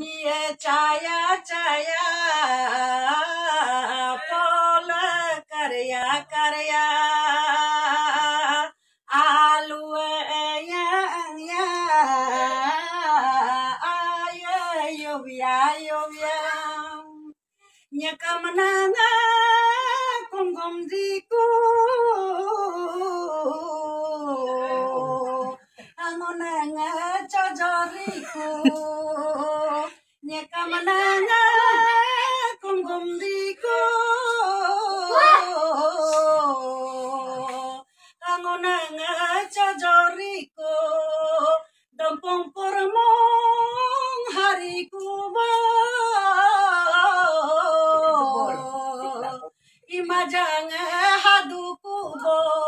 নিয়ে ছায়া ছায়া ফল করিয়া করিয়া আলু Nyakam na nga kung gom di ko Nya kamananya kong gom diko Kangona nga chajoriko Dampong pormong hariku mo Ima jangan haduku bo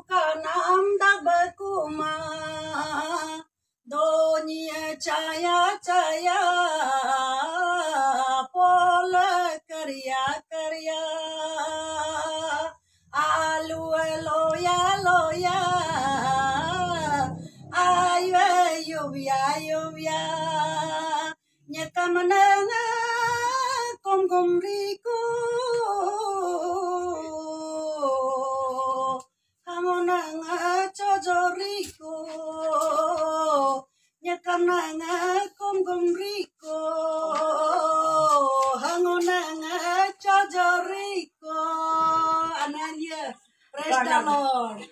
का नाम दब कुमा दोनिया छाया छाया पोल करिया करिया आलू लोया लोया आयु युविया युविया nyakam na kam na nga kom kom riko hango na nga chojo riko ananya praise